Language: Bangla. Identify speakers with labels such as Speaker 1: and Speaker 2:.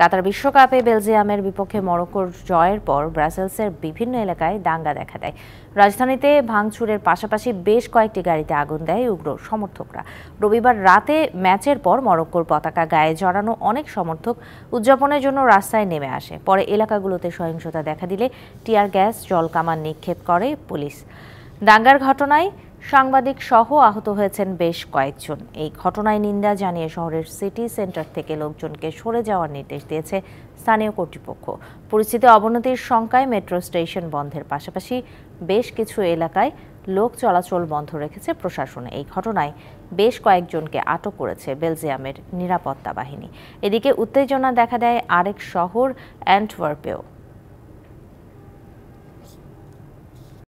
Speaker 1: কাতার বিশ্বকাপে বেলজিয়ামের বিপক্ষে মরক্কোর জয়ের পর ব্রাসেলসের বিভিন্ন এলাকায় দাঙ্গা দেখা দেয় রাজধানীতে ভাঙচুরের পাশাপাশি বেশ কয়েকটি গাড়িতে আগুন দেয় উগ্র সমর্থকরা রবিবার রাতে ম্যাচের পর মরক্কোর পতাকা গায়ে জড়ানো অনেক সমর্থক উদযাপনের জন্য রাস্তায় নেমে আসে পরে এলাকাগুলোতে সহিংসতা দেখা দিলে টিয়ার গ্যাস জলকামান নিক্ষেপ করে পুলিশ দাঙ্গার ঘটনায় সাংবাদিক সহ আহত হয়েছেন বেশ কয়েকজন এই ঘটনায় নিন্দা জানিয়ে শহরের সিটি সেন্টার থেকে লোকজনকে সরে যাওয়ার নির্দেশ দিয়েছে স্থানীয় কর্তৃপক্ষ পরিস্থিতি অবনতির শঙ্কায় মেট্রো স্টেশন বন্ধের পাশাপাশি বেশ কিছু এলাকায় লোক চলাচল বন্ধ রেখেছে প্রশাসন এই ঘটনায় বেশ কয়েকজনকে আটক করেছে বেলজিয়ামের নিরাপত্তা বাহিনী এদিকে উত্তেজনা দেখা দেয় আরেক শহর অ্যান্টওয়ার্পেও